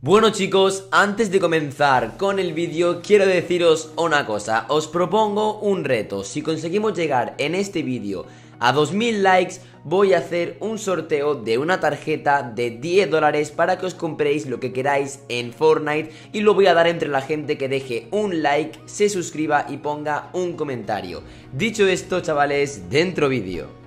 Bueno chicos, antes de comenzar con el vídeo quiero deciros una cosa, os propongo un reto, si conseguimos llegar en este vídeo a 2000 likes voy a hacer un sorteo de una tarjeta de 10 dólares para que os compréis lo que queráis en Fortnite y lo voy a dar entre la gente que deje un like, se suscriba y ponga un comentario. Dicho esto chavales, dentro vídeo.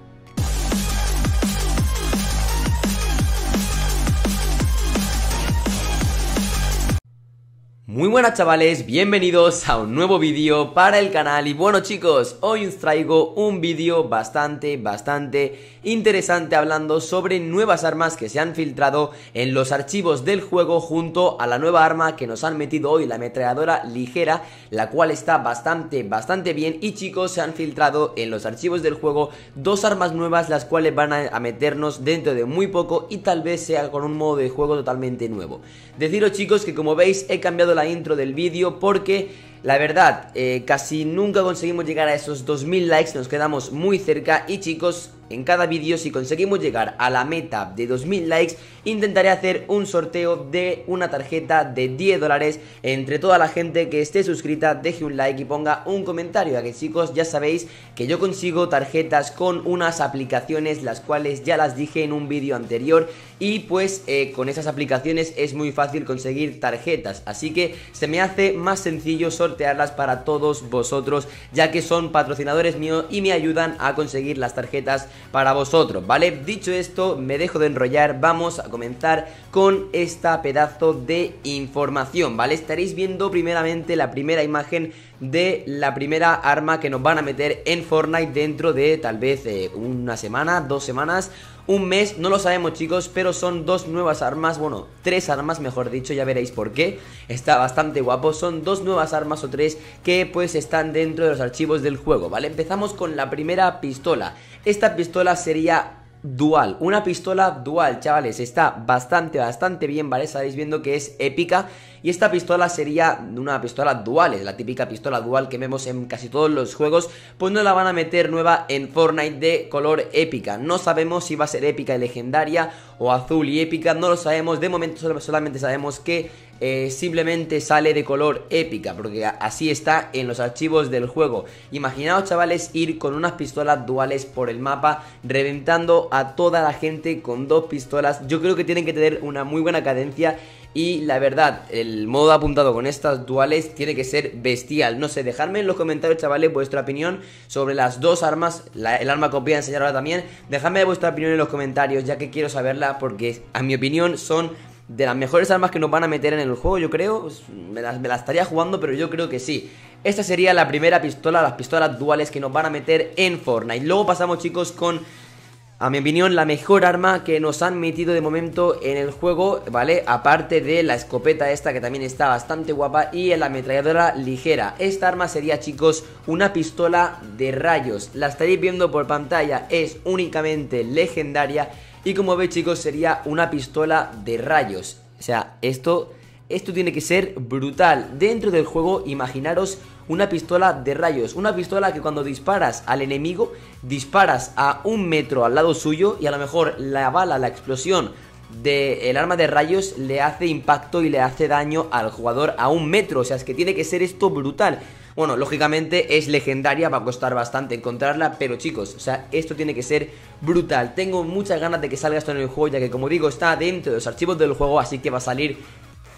Muy buenas chavales, bienvenidos a un nuevo vídeo para el canal y bueno chicos, hoy os traigo un vídeo bastante, bastante interesante hablando sobre nuevas armas que se han filtrado en los archivos del juego junto a la nueva arma que nos han metido hoy, la ametralladora ligera, la cual está bastante, bastante bien y chicos, se han filtrado en los archivos del juego dos armas nuevas las cuales van a meternos dentro de muy poco y tal vez sea con un modo de juego totalmente nuevo. Deciros chicos que como veis he cambiado la intro del vídeo porque... La verdad, eh, casi nunca conseguimos llegar a esos 2000 likes, nos quedamos muy cerca y chicos, en cada vídeo, si conseguimos llegar a la meta de 2000 likes, intentaré hacer un sorteo de una tarjeta de 10 dólares entre toda la gente que esté suscrita, deje un like y ponga un comentario. ya que chicos, ya sabéis que yo consigo tarjetas con unas aplicaciones, las cuales ya las dije en un vídeo anterior, y pues eh, con esas aplicaciones es muy fácil conseguir tarjetas, así que se me hace más sencillo sortearlas para todos vosotros, ya que son patrocinadores míos y me ayudan a conseguir las tarjetas para vosotros, ¿vale? Dicho esto, me dejo de enrollar, vamos a comenzar con esta pedazo de información, ¿vale? Estaréis viendo primeramente la primera imagen de la primera arma que nos van a meter en Fortnite dentro de tal vez eh, una semana, dos semanas un mes, no lo sabemos chicos, pero son dos nuevas armas, bueno, tres armas mejor dicho, ya veréis por qué, está bastante guapo, son dos nuevas armas o tres que pues están dentro de los archivos del juego, ¿vale? Empezamos con la primera pistola, esta pistola sería dual, una pistola dual, chavales, está bastante, bastante bien, ¿vale? Estáis viendo que es épica y esta pistola sería una pistola dual, es la típica pistola dual que vemos en casi todos los juegos, pues no la van a meter nueva en Fortnite de color épica. No sabemos si va a ser épica y legendaria o azul y épica, no lo sabemos, de momento solamente sabemos que eh, simplemente sale de color épica, porque así está en los archivos del juego. Imaginaos, chavales, ir con unas pistolas duales por el mapa, reventando a toda la gente con dos pistolas. Yo creo que tienen que tener una muy buena cadencia. Y la verdad, el modo apuntado con estas duales tiene que ser bestial. No sé, dejadme en los comentarios, chavales, vuestra opinión sobre las dos armas. el arma que os voy a enseñar ahora también. Dejadme vuestra opinión en los comentarios, ya que quiero saberla, porque a mi opinión son de las mejores armas que nos van a meter en el juego, yo creo. Me las, me las estaría jugando, pero yo creo que sí. Esta sería la primera pistola, las pistolas duales que nos van a meter en Fortnite. Luego pasamos, chicos, con a mi opinión, la mejor arma que nos han metido de momento en el juego, ¿vale? Aparte de la escopeta esta que también está bastante guapa y la ametralladora ligera. Esta arma sería, chicos, una pistola de rayos. La estaréis viendo por pantalla, es únicamente legendaria y como veis, chicos, sería una pistola de rayos. O sea, esto, esto tiene que ser brutal. Dentro del juego, imaginaros una pistola de rayos, una pistola que cuando disparas al enemigo, disparas a un metro al lado suyo y a lo mejor la bala, la explosión del arma de rayos le hace impacto y le hace daño al jugador a un metro. O sea, es que tiene que ser esto brutal. Bueno, lógicamente es legendaria, va a costar bastante encontrarla, pero chicos, o sea, esto tiene que ser brutal. Tengo muchas ganas de que salga esto en el juego, ya que como digo, está dentro de los archivos del juego, así que va a salir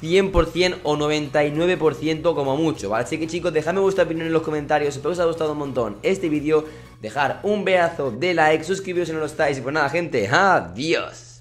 100% o 99% como mucho, ¿vale? Así que chicos, dejadme vuestra opinión en los comentarios, espero que os haya gustado un montón este vídeo, dejar un beazo de like, suscribiros si no lo estáis y pues nada gente, adiós.